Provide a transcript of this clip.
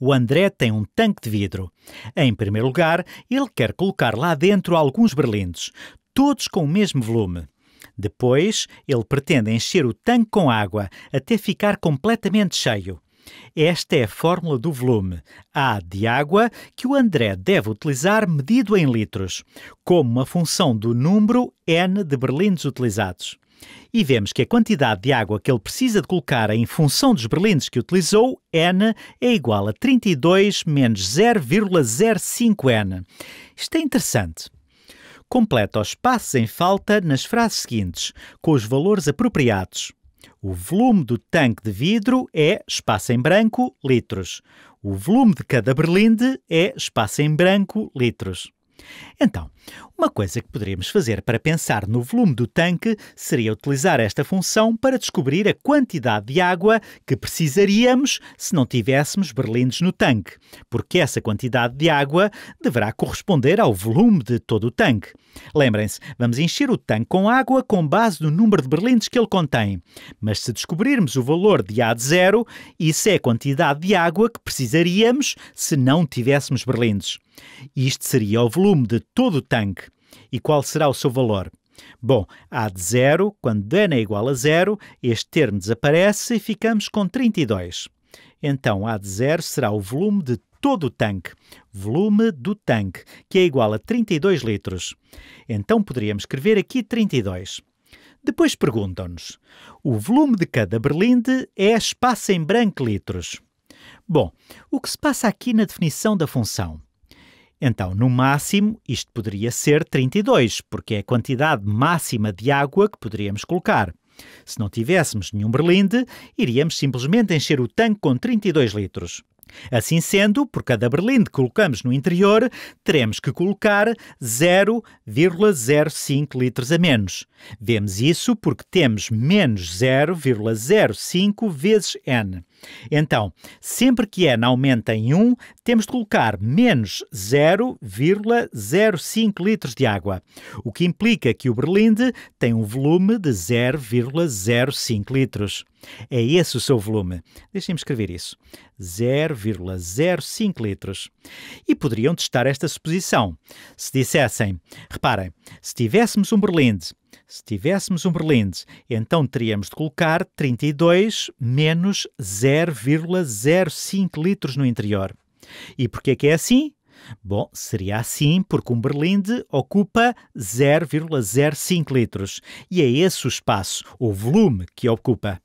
O André tem um tanque de vidro. Em primeiro lugar, ele quer colocar lá dentro alguns berlindes, todos com o mesmo volume. Depois, ele pretende encher o tanque com água até ficar completamente cheio. Esta é a fórmula do volume, A de água, que o André deve utilizar medido em litros, como uma função do número N de berlindes utilizados e vemos que a quantidade de água que ele precisa de colocar em função dos berlindes que utilizou, N, é igual a 32 menos 0,05N. Isto é interessante. Completa os passos em falta nas frases seguintes, com os valores apropriados. O volume do tanque de vidro é, espaço em branco, litros. O volume de cada berlinde é, espaço em branco, litros. Então, uma coisa que poderíamos fazer para pensar no volume do tanque seria utilizar esta função para descobrir a quantidade de água que precisaríamos se não tivéssemos berlindes no tanque, porque essa quantidade de água deverá corresponder ao volume de todo o tanque. Lembrem-se, vamos encher o tanque com água com base no número de berlindes que ele contém, mas se descobrirmos o valor de A de zero, isso é a quantidade de água que precisaríamos se não tivéssemos berlindes isto seria o volume de todo o tanque. E qual será o seu valor? Bom, A de zero, quando n é igual a zero, este termo desaparece e ficamos com 32. Então, A de zero será o volume de todo o tanque, volume do tanque, que é igual a 32 litros. Então, poderíamos escrever aqui 32. Depois perguntam-nos: o volume de cada berlinde é espaço em branco litros. Bom, o que se passa aqui na definição da função? Então, no máximo, isto poderia ser 32, porque é a quantidade máxima de água que poderíamos colocar. Se não tivéssemos nenhum berlinde, iríamos simplesmente encher o tanque com 32 litros. Assim sendo, por cada berlinde que colocamos no interior, teremos que colocar 0,05 litros a menos. Vemos isso porque temos menos 0,05 vezes n. Então, sempre que n aumenta em 1, temos de colocar menos 0,05 litros de água, o que implica que o berlinde tem um volume de 0,05 litros. É esse o seu volume. Deixem-me escrever isso. 0,05 litros. E poderiam testar esta suposição. Se dissessem, reparem, se tivéssemos um berlinde se tivéssemos um berlinde, então teríamos de colocar 32 menos 0,05 litros no interior. E porquê que é assim? Bom, seria assim porque um berlinde ocupa 0,05 litros e é esse o espaço, o volume que ocupa.